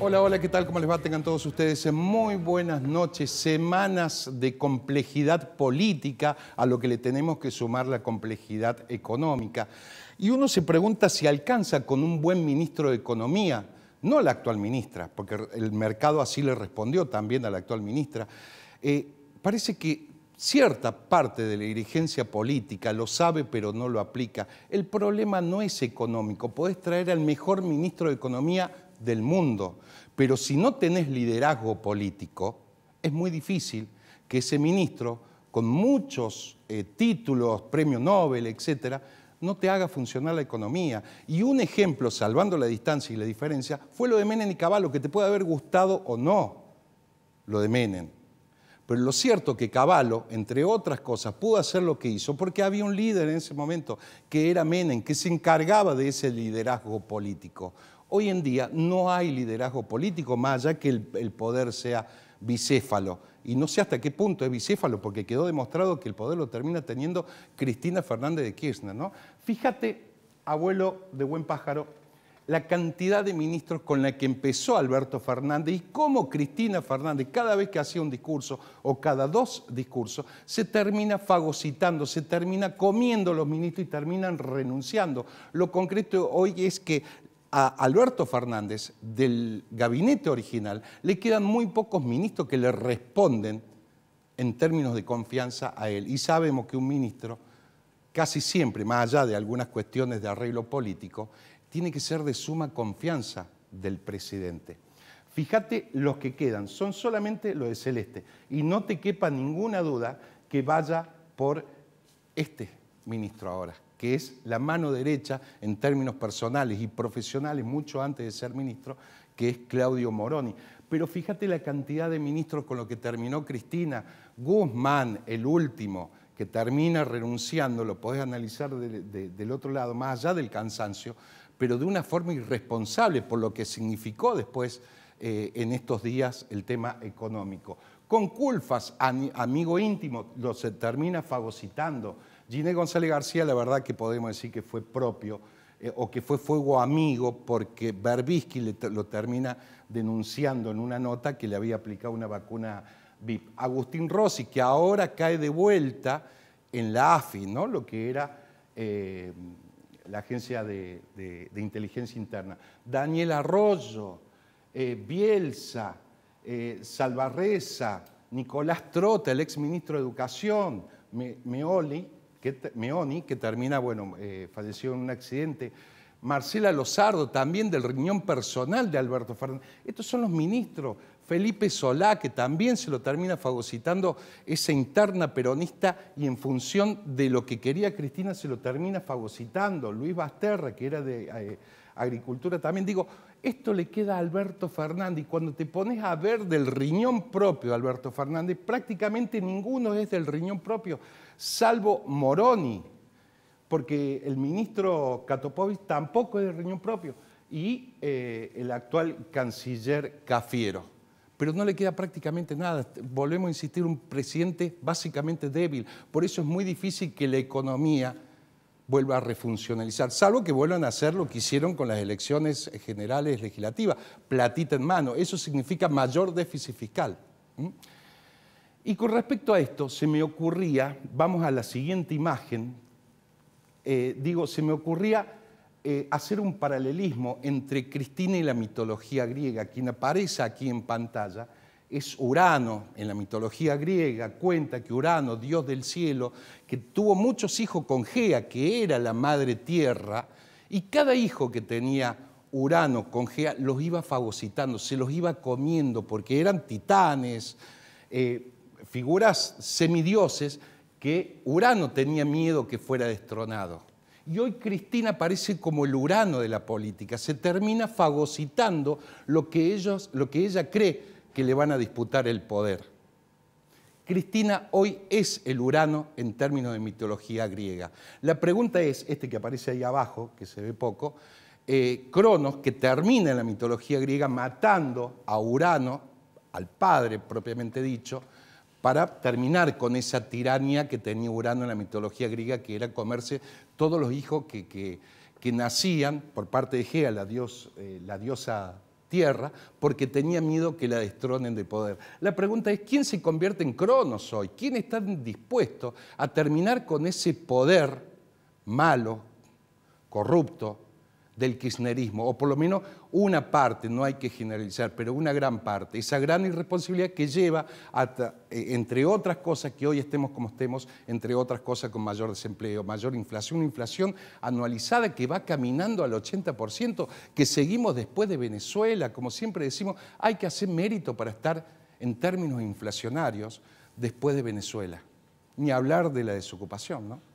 Hola, hola, ¿qué tal? ¿Cómo les va? Tengan todos ustedes muy buenas noches. Semanas de complejidad política a lo que le tenemos que sumar la complejidad económica. Y uno se pregunta si alcanza con un buen ministro de Economía, no la actual ministra, porque el mercado así le respondió también a la actual ministra. Eh, parece que cierta parte de la dirigencia política lo sabe pero no lo aplica. El problema no es económico. Podés traer al mejor ministro de Economía del mundo. Pero si no tenés liderazgo político, es muy difícil que ese ministro, con muchos eh, títulos, premio Nobel, etcétera, no te haga funcionar la economía. Y un ejemplo, salvando la distancia y la diferencia, fue lo de Menem y Caballo, que te puede haber gustado o no lo de Menem. Pero lo cierto que Caballo, entre otras cosas, pudo hacer lo que hizo porque había un líder en ese momento que era Menem, que se encargaba de ese liderazgo político. Hoy en día no hay liderazgo político más allá que el, poder sea bicéfalo. Y no sé hasta qué punto es bicéfalo, porque quedó demostrado que el poder lo termina teniendo Cristina Fernández de Kirchner. ¿no? Fíjate, abuelo de buen pájaro, la cantidad de ministros con la que empezó Alberto Fernández y cómo Cristina Fernández, cada vez que hacía un discurso o cada dos discursos, se termina fagocitando, se termina comiendo los ministros y terminan renunciando. Lo concreto hoy es que a Alberto Fernández del gabinete original le quedan muy pocos ministros que le responden en términos de confianza a él. Y sabemos que un ministro casi siempre, más allá de algunas cuestiones de arreglo político, tiene que ser de suma confianza del presidente. Fíjate los que quedan, son solamente los de Celeste. Y no te quepa ninguna duda que vaya por este ministro ahora, que es la mano derecha en términos personales y profesionales mucho antes de ser ministro, que es Claudio Moroni. Pero fíjate la cantidad de ministros con los que terminó Cristina, Guzmán, el último, que termina renunciando, lo podés analizar del otro lado, más allá del cansancio, pero de una forma irresponsable, por lo que significó después eh, en estos días el tema económico. Con Culfas, amigo íntimo, lo se termina fagocitando. Giné González García, la verdad que podemos decir que fue propio eh, o que fue fuego amigo porque Berbisky lo termina denunciando en una nota que le había aplicado una vacuna VIP. Agustín Rossi, que ahora cae de vuelta en la AFI, ¿no? lo que era eh, la Agencia de, Inteligencia Interna, Daniel Arroyo, eh, Bielsa, eh, Salvarreza, Nicolás Trota, el ex Ministro de Educación, que, Meoni, que termina, bueno, eh, falleció en un accidente, Marcela Lozardo, también del riñón personal de Alberto Fernández. Estos son los ministros Felipe Solá, que también se lo termina fagocitando esa interna peronista y en función de lo que quería Cristina se lo termina fagocitando, Luis Basterra, que era de eh, agricultura también, digo, esto le queda a Alberto Fernández. Y cuando te pones a ver del riñón propio Alberto Fernández, prácticamente ninguno es del riñón propio, salvo Moroni, porque el ministro Katopovic tampoco es del riñón propio, y eh, el actual canciller Cafiero pero no le queda prácticamente nada. Volvemos a insistir, un presidente básicamente débil. Por eso es muy difícil que la economía vuelva a refuncionalizar, salvo que vuelvan a hacer lo que hicieron con las elecciones generales legislativas, platita en mano. Eso significa mayor déficit fiscal. Y con respecto a esto, se me ocurría, vamos a la siguiente imagen, eh, digo, se me ocurría eh, hacer un paralelismo entre Cristina y la mitología griega. Quien aparece aquí en pantalla es Urano. En la mitología griega cuenta que Urano, dios del cielo, que tuvo muchos hijos con Gea, que era la madre tierra, y cada hijo que tenía Urano con Gea los iba fagocitando, se los iba comiendo, porque eran titanes, eh, figuras semidioses que Urano tenía miedo que fuera destronado. Y hoy Cristina parece como el urano de la política, se termina fagocitando lo que, ellos, lo que ella cree que le van a disputar el poder. Cristina hoy es el urano en términos de mitología griega. La pregunta es, este que aparece ahí abajo, que se ve poco, eh, Cronos, que termina en la mitología griega matando a Urano, al padre propiamente dicho, para terminar con esa tiranía que tenía Urano en la mitología griega, que era comerse todos los hijos que, nacían por parte de Gea, la, eh, la diosa tierra, porque tenía miedo que la destronen de poder. La pregunta es, ¿quién se convierte en Cronos hoy? ¿Quién está dispuesto a terminar con ese poder malo, corrupto, del kirchnerismo, o por lo menos una parte, no hay que generalizar, pero una gran parte, esa gran irresponsabilidad que lleva, a, eh, entre otras cosas, que hoy estemos como estemos, entre otras cosas con mayor desempleo, mayor inflación, una inflación anualizada que va caminando al 80%, que seguimos después de Venezuela, como siempre decimos, hay que hacer mérito para estar en términos inflacionarios después de Venezuela, ni hablar de la desocupación, ¿no?